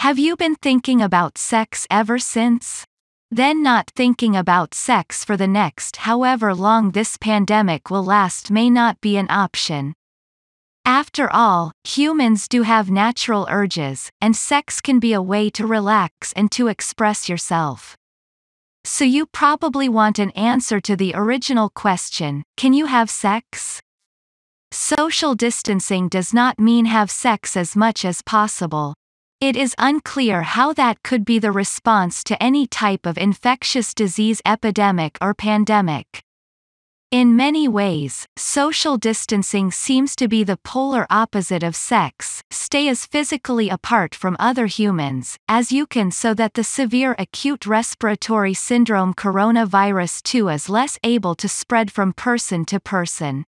Have you been thinking about sex ever since? Then not thinking about sex for the next however long this pandemic will last may not be an option. After all, humans do have natural urges, and sex can be a way to relax and to express yourself. So you probably want an answer to the original question can you have sex? Social distancing does not mean have sex as much as possible. It is unclear how that could be the response to any type of infectious disease epidemic or pandemic. In many ways, social distancing seems to be the polar opposite of sex. Stay as physically apart from other humans as you can so that the severe acute respiratory syndrome coronavirus 2 is less able to spread from person to person.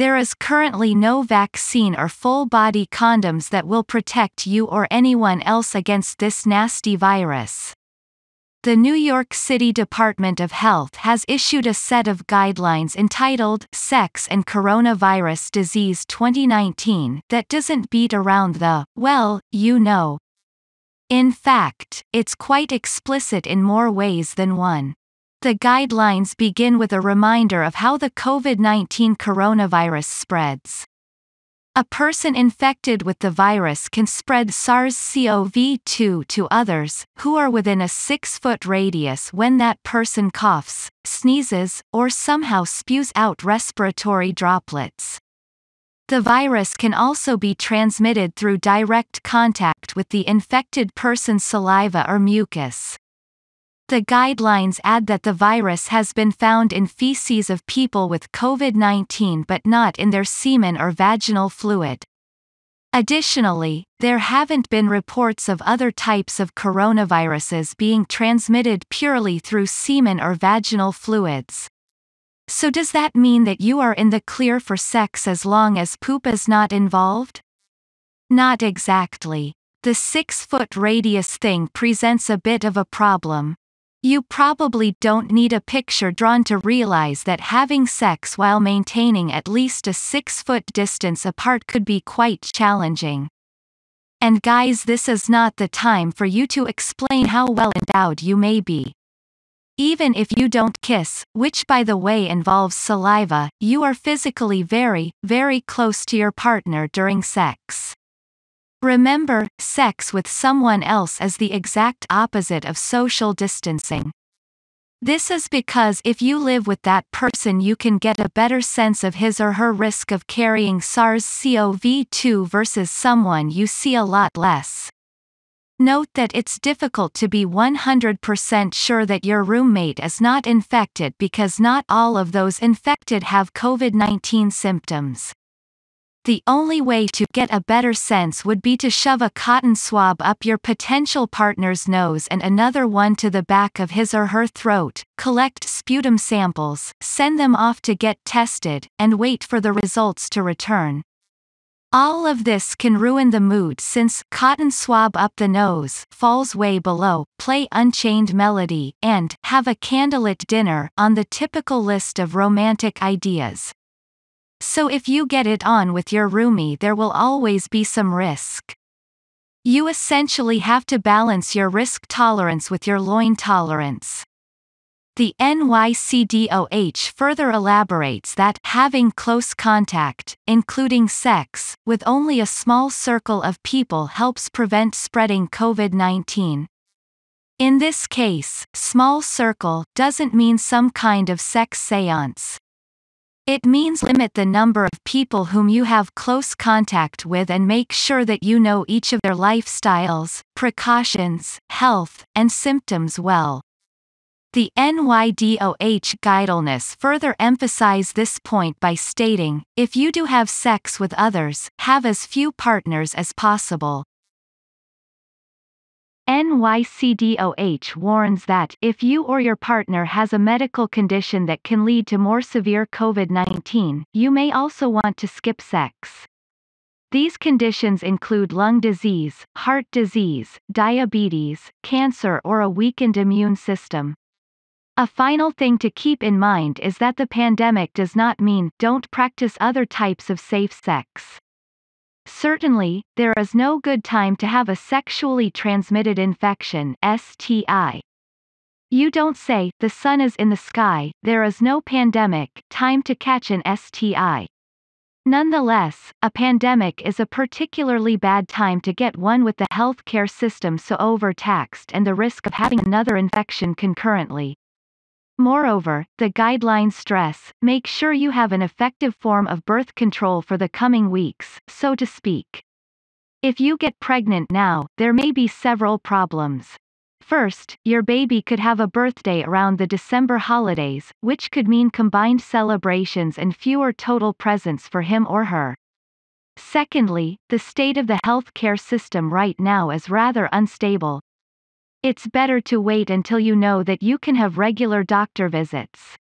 There is currently no vaccine or full body condoms that will protect you or anyone else against this nasty virus. The New York City Department of Health has issued a set of guidelines entitled Sex and Coronavirus Disease 2019 that doesn't beat around the, well, you know. In fact, it's quite explicit in more ways than one. The guidelines begin with a reminder of how the COVID 19 coronavirus spreads. A person infected with the virus can spread SARS CoV 2 to others who are within a six foot radius when that person coughs, sneezes, or somehow spews out respiratory droplets. The virus can also be transmitted through direct contact with the infected person's saliva or mucus. The guidelines add that the virus has been found in feces of people with COVID 19 but not in their semen or vaginal fluid. Additionally, there haven't been reports of other types of coronaviruses being transmitted purely through semen or vaginal fluids. So, does that mean that you are in the clear for sex as long as poop is not involved? Not exactly. The six foot radius thing presents a bit of a problem. You probably don't need a picture drawn to realize that having sex while maintaining at least a 6 foot distance apart could be quite challenging. And guys, this is not the time for you to explain how well endowed you may be. Even if you don't kiss, which by the way involves saliva, you are physically very, very close to your partner during sex. Remember, sex with someone else is the exact opposite of social distancing. This is because if you live with that person, you can get a better sense of his or her risk of carrying SARS CoV 2 versus someone you see a lot less. Note that it's difficult to be 100% sure that your roommate is not infected because not all of those infected have COVID 19 symptoms. The only way to get a better sense would be to shove a cotton swab up your potential partner's nose and another one to the back of his or her throat, collect sputum samples, send them off to get tested, and wait for the results to return. All of this can ruin the mood since Cotton Swab Up the Nose, Falls Way Below, Play Unchained Melody, and Have a Candlelit Dinner on the typical list of romantic ideas. So if you get it on with your roomie, there will always be some risk. You essentially have to balance your risk tolerance with your loin tolerance. The NYCDOH further elaborates that having close contact, including sex, with only a small circle of people helps prevent spreading COVID 19. In this case, small circle doesn't mean some kind of sex seance, it means limit the number of people whom you have close contact with and make sure that you know each of their lifestyles, precautions, health, and symptoms well. The NYDOH guidelines further emphasize this point by stating, if you do have sex with others, have as few partners as possible. NYCDOH warns that if you or your partner has a medical condition that can lead to more severe COVID-19, you may also want to skip sex. These conditions include lung disease, heart disease, diabetes, cancer or a weakened immune system. A final thing to keep in mind is that the pandemic does not mean don't practice other types of safe sex. Certainly, there is no good time to have a sexually transmitted infection STI. You don't say, the sun is in the sky, there is no pandemic, time to catch an STI. Nonetheless, a pandemic is a particularly bad time to get one with the healthcare system so overtaxed and the risk of having another infection concurrently. Moreover, the guidelines stress, make sure you have an effective form of birth control for the coming weeks, so to speak. If you get pregnant now, there may be several problems. First, your baby could have a birthday around the December holidays, which could mean combined celebrations and fewer total presents for him or her. Secondly, the state of the healthcare system right now is rather unstable, it's better to wait until you know that you can have regular doctor visits.